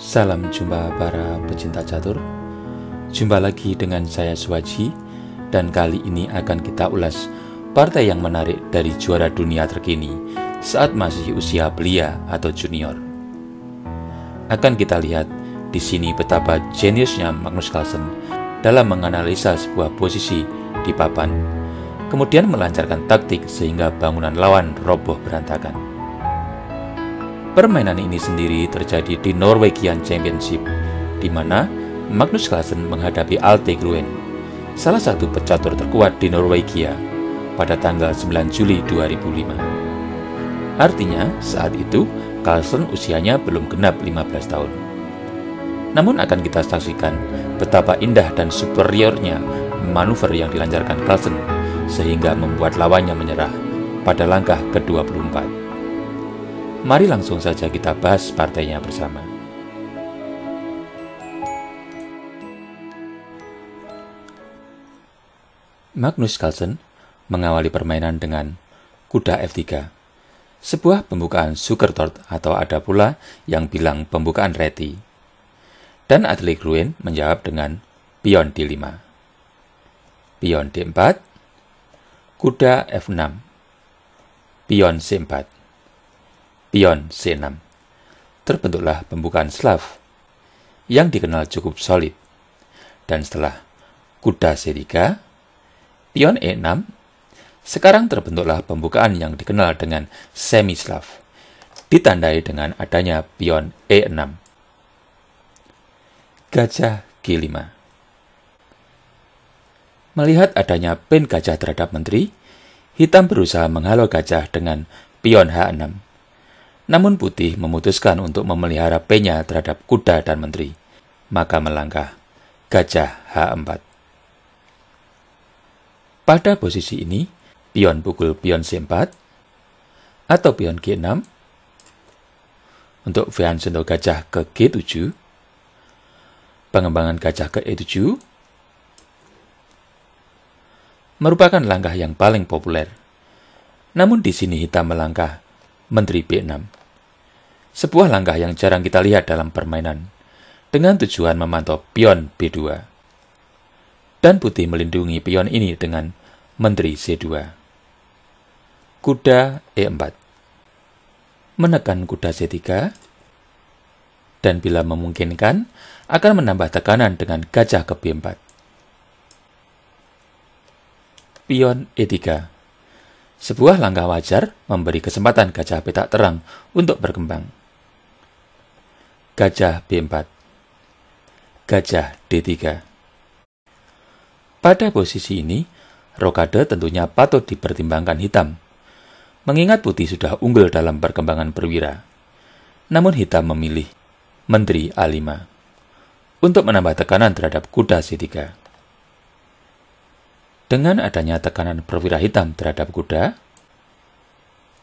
Salam jumpa para pecinta catur. Jumpa lagi dengan saya Suwaji dan kali ini akan kita ulas partai yang menarik dari juara dunia terkini saat masih usia belia atau junior. Akan kita lihat di sini betapa jeniusnya Magnus Carlsen dalam menganalisa sebuah posisi di papan, kemudian melancarkan taktik sehingga bangunan lawan roboh berantakan. Permainan ini sendiri terjadi di Norwegian Championship, di mana Magnus Carlsen menghadapi Alte Gruen, salah satu pecatur terkuat di Norwegia, pada tanggal 9 Juli 2005. Artinya, saat itu Carlsen usianya belum genap 15 tahun. Namun akan kita saksikan betapa indah dan superiornya manuver yang dilancarkan Carlsen sehingga membuat lawannya menyerah pada langkah ke-24. Mari langsung saja kita bahas partainya bersama. Magnus Carlsen mengawali permainan dengan kuda F3, sebuah pembukaan Tort atau ada pula yang bilang pembukaan reti. Dan Atli Gruen menjawab dengan pion D5. Pion D4, kuda F6, pion C4 pion C6. Terbentuklah pembukaan Slav yang dikenal cukup solid. Dan setelah kuda C3, pion E6, sekarang terbentuklah pembukaan yang dikenal dengan semi-Slav, ditandai dengan adanya pion E6. Gajah G5 Melihat adanya pin gajah terhadap menteri, hitam berusaha menghalau gajah dengan pion H6. Namun Putih memutuskan untuk memelihara penya terhadap kuda dan menteri. Maka melangkah. Gajah H4. Pada posisi ini, pion pukul pion C4 atau pion G6 untuk Vian sentuh gajah ke G7, pengembangan gajah ke E7 merupakan langkah yang paling populer. Namun di sini hitam melangkah menteri B6 sebuah langkah yang jarang kita lihat dalam permainan, dengan tujuan memantau pion B2. Dan putih melindungi pion ini dengan menteri C2. Kuda E4 Menekan kuda C3 dan bila memungkinkan akan menambah tekanan dengan gajah ke B4. Pion E3 Sebuah langkah wajar memberi kesempatan gajah petak terang untuk berkembang gajah B4, gajah D3. Pada posisi ini, rokade tentunya patut dipertimbangkan hitam, mengingat putih sudah unggul dalam perkembangan perwira. Namun hitam memilih Menteri A5 untuk menambah tekanan terhadap kuda C3. Dengan adanya tekanan perwira hitam terhadap kuda,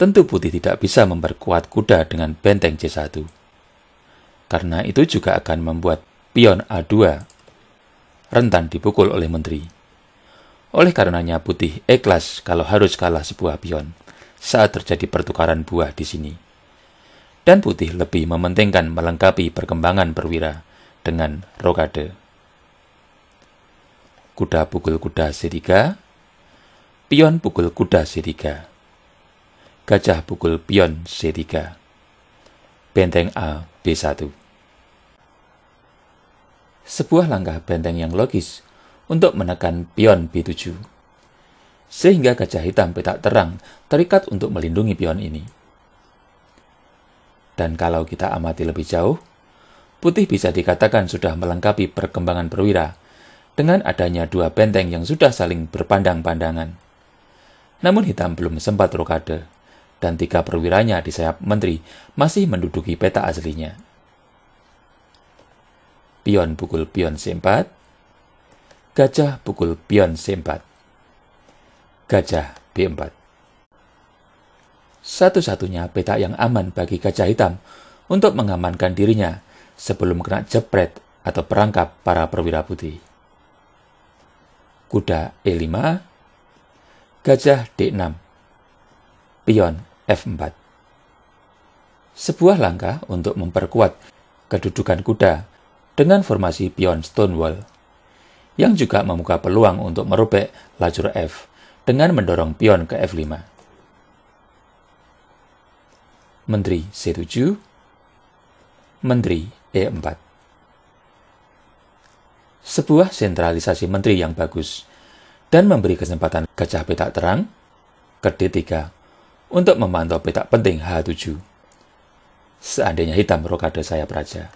tentu putih tidak bisa memperkuat kuda dengan benteng C1 karena itu juga akan membuat pion A2 rentan dipukul oleh menteri. Oleh karenanya putih ikhlas kalau harus kalah sebuah pion saat terjadi pertukaran buah di sini. Dan putih lebih mementingkan melengkapi perkembangan perwira dengan rokade. Kuda pukul kuda C3, pion pukul kuda C3, gajah pukul pion C3. Benteng A B1. Sebuah langkah benteng yang logis untuk menekan pion B7. Sehingga gajah hitam petak terang terikat untuk melindungi pion ini. Dan kalau kita amati lebih jauh, putih bisa dikatakan sudah melengkapi perkembangan perwira dengan adanya dua benteng yang sudah saling berpandang-pandangan. Namun hitam belum sempat rokade dan tiga perwiranya di sayap menteri masih menduduki peta aslinya. Pion pukul pion C4, gajah pukul pion C4, gajah B4. Satu-satunya peta yang aman bagi gajah hitam untuk mengamankan dirinya sebelum kena jepret atau perangkap para perwira putih. Kuda E5, gajah D6, pion F4. Sebuah langkah untuk memperkuat kedudukan kuda dengan formasi pion Stonewall, yang juga membuka peluang untuk merobek lajur F dengan mendorong pion ke F5. Menteri C7, Menteri E4. Sebuah sentralisasi menteri yang bagus dan memberi kesempatan gajah petak terang ke D3 untuk memantau petak penting H7. Seandainya hitam rokade saya, raja.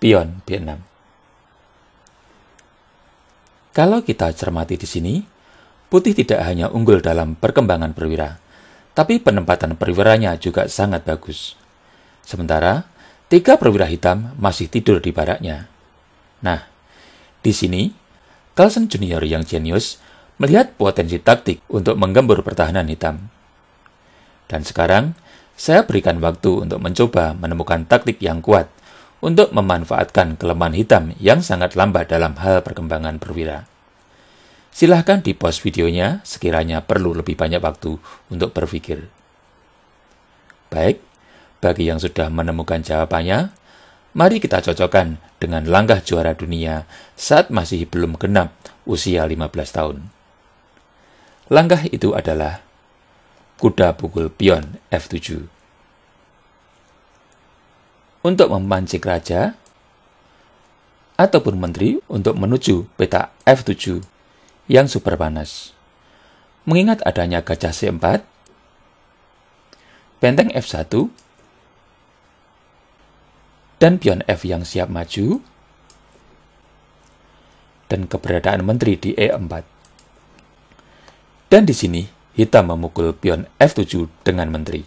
Pion B6 Kalau kita cermati di sini, putih tidak hanya unggul dalam perkembangan perwira, tapi penempatan perwiranya juga sangat bagus. Sementara, tiga perwira hitam masih tidur di baraknya. Nah, di sini, Carlson Junior yang jenius melihat potensi taktik untuk menggembur pertahanan hitam. Dan sekarang, saya berikan waktu untuk mencoba menemukan taktik yang kuat untuk memanfaatkan kelemahan hitam yang sangat lambat dalam hal perkembangan perwira. Silahkan di pause videonya sekiranya perlu lebih banyak waktu untuk berpikir. Baik, bagi yang sudah menemukan jawabannya, mari kita cocokkan dengan langkah juara dunia saat masih belum genap usia 15 tahun. Langkah itu adalah kuda pukul pion F7. Untuk memancing raja ataupun menteri untuk menuju peta F7 yang super panas. Mengingat adanya gajah C4, benteng F1, dan pion F yang siap maju, dan keberadaan menteri di E4. Dan di sini, hitam memukul pion F7 dengan menteri.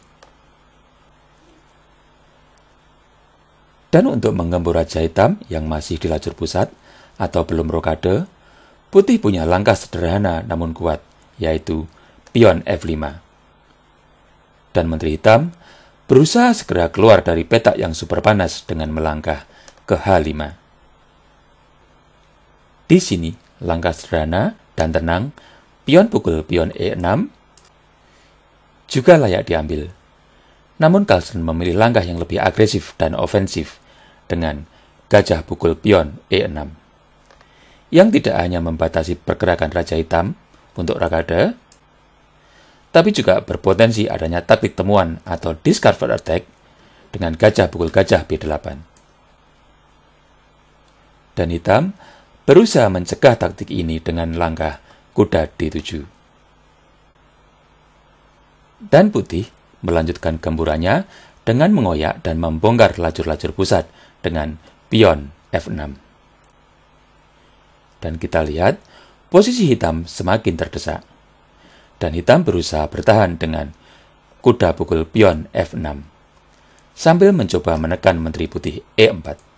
Dan untuk menggembur raja hitam yang masih di lajur pusat atau belum rokade, putih punya langkah sederhana namun kuat, yaitu pion F5. Dan menteri hitam berusaha segera keluar dari petak yang super panas dengan melangkah ke H5. Di sini, langkah sederhana dan tenang Pion pukul pion E6 juga layak diambil. Namun Carlsen memilih langkah yang lebih agresif dan ofensif dengan gajah pukul pion E6. Yang tidak hanya membatasi pergerakan Raja Hitam untuk Rakada, tapi juga berpotensi adanya taktik temuan atau discover attack dengan gajah pukul gajah B8. Dan hitam berusaha mencegah taktik ini dengan langkah kuda D7. Dan putih melanjutkan gemburannya dengan mengoyak dan membongkar lajur-lajur pusat dengan pion F6. Dan kita lihat, posisi hitam semakin terdesak. Dan hitam berusaha bertahan dengan kuda pukul pion F6 sambil mencoba menekan menteri putih E4.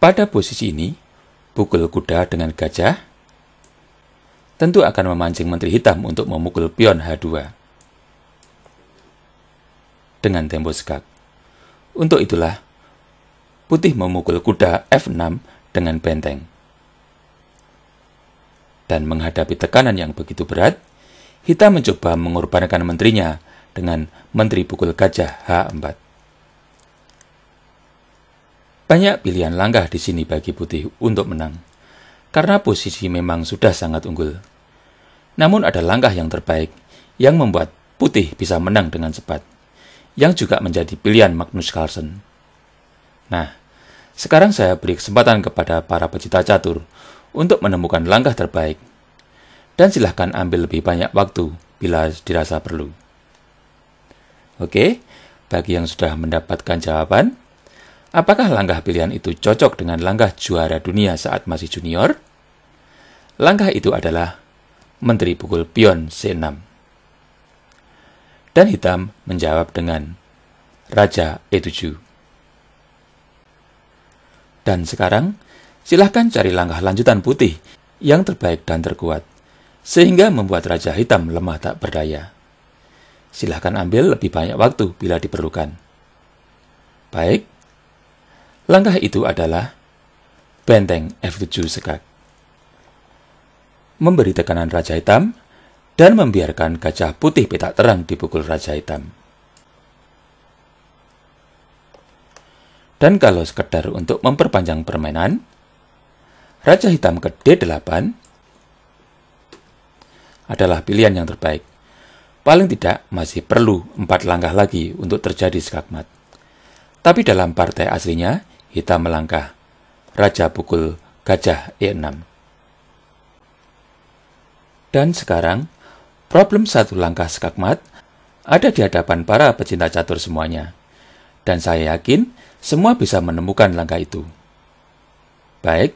Pada posisi ini, pukul kuda dengan gajah tentu akan memancing menteri hitam untuk memukul pion H2 dengan tempo skak. Untuk itulah, putih memukul kuda F6 dengan benteng. Dan menghadapi tekanan yang begitu berat, hitam mencoba mengorbankan menterinya dengan menteri pukul gajah H4. Banyak pilihan langkah di sini bagi putih untuk menang, karena posisi memang sudah sangat unggul. Namun ada langkah yang terbaik yang membuat putih bisa menang dengan cepat, yang juga menjadi pilihan Magnus Carlsen. Nah, sekarang saya beri kesempatan kepada para pecinta catur untuk menemukan langkah terbaik, dan silahkan ambil lebih banyak waktu bila dirasa perlu. Oke, bagi yang sudah mendapatkan jawaban, Apakah langkah pilihan itu cocok dengan langkah juara dunia saat masih junior? Langkah itu adalah menteri pukul pion C6. Dan hitam menjawab dengan Raja E7. Dan sekarang, silahkan cari langkah lanjutan putih yang terbaik dan terkuat, sehingga membuat Raja Hitam lemah tak berdaya. Silahkan ambil lebih banyak waktu bila diperlukan. Baik, Langkah itu adalah benteng F7 sekat. Memberi tekanan Raja Hitam dan membiarkan gajah putih petak terang dipukul Raja Hitam. Dan kalau sekedar untuk memperpanjang permainan, Raja Hitam ke D8 adalah pilihan yang terbaik. Paling tidak masih perlu empat langkah lagi untuk terjadi skakmat. Tapi dalam partai aslinya, hitam melangkah. Raja pukul gajah E6. Dan sekarang, problem satu langkah skakmat ada di hadapan para pecinta catur semuanya. Dan saya yakin semua bisa menemukan langkah itu. Baik,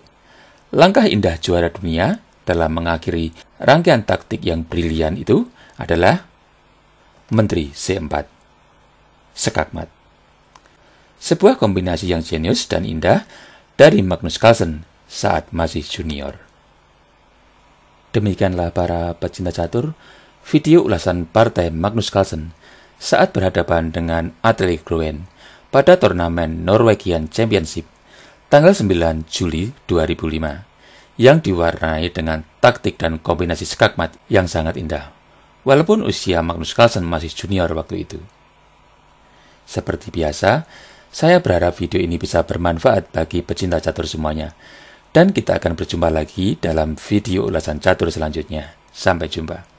langkah indah juara dunia dalam mengakhiri rangkaian taktik yang brilian itu adalah Menteri C4. sekakmat sebuah kombinasi yang jenius dan indah dari Magnus Carlsen saat masih junior. Demikianlah para pecinta catur, video ulasan partai Magnus Carlsen saat berhadapan dengan Atli Groen pada turnamen Norwegian Championship tanggal 9 Juli 2005 yang diwarnai dengan taktik dan kombinasi skakmat yang sangat indah. Walaupun usia Magnus Carlsen masih junior waktu itu. Seperti biasa, saya berharap video ini bisa bermanfaat bagi pecinta catur semuanya. Dan kita akan berjumpa lagi dalam video ulasan catur selanjutnya. Sampai jumpa.